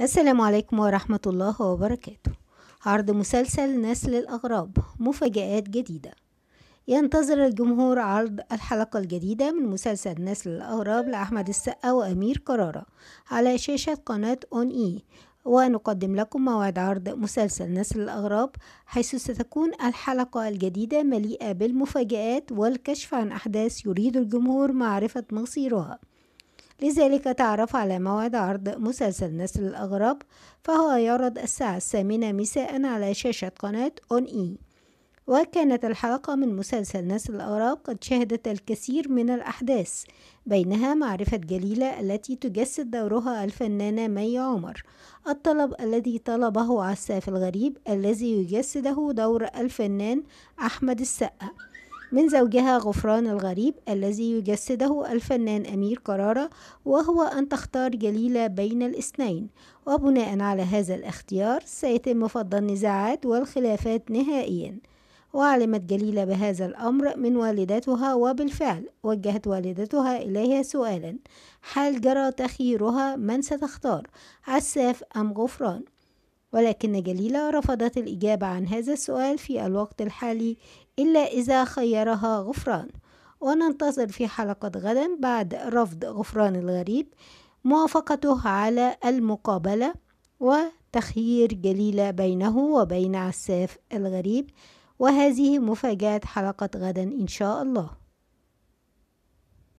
السلام عليكم ورحمة الله وبركاته عرض مسلسل نسل الأغراب مفاجآت جديدة ينتظر الجمهور عرض الحلقة الجديدة من مسلسل نسل الأغراب لأحمد السقا وأمير كرارة على شاشة قناة أون إي e. ونقدم لكم موعد عرض مسلسل نسل الأغراب حيث ستكون الحلقة الجديدة مليئة بالمفاجآت والكشف عن أحداث يريد الجمهور معرفة مصيرها لذلك تعرف على موعد عرض مسلسل نسل الأغراب فهو يعرض الساعة الثامنة مساء على شاشة قناة أون إي e. وكانت الحلقة من مسلسل نسل الأغراب قد شهدت الكثير من الأحداث بينها معرفة جليلة التي تجسد دورها الفنانة مي عمر الطلب الذي طلبه عساف الغريب الذي يجسده دور الفنان أحمد السقا من زوجها غفران الغريب الذي يجسده الفنان أمير قرارة وهو أن تختار جليلة بين الاثنين وبناء على هذا الاختيار سيتم فض النزاعات والخلافات نهائيا وعلمت جليلة بهذا الأمر من والدتها وبالفعل وجهت والدتها إليها سؤالا هل جرى تخييرها من ستختار عساف أم غفران ولكن جليلة رفضت الإجابة عن هذا السؤال في الوقت الحالي إلا إذا خيرها غفران وننتظر في حلقة غدا بعد رفض غفران الغريب موافقته على المقابلة وتخيير جليلة بينه وبين عساف الغريب وهذه مفاجأة حلقة غدا إن شاء الله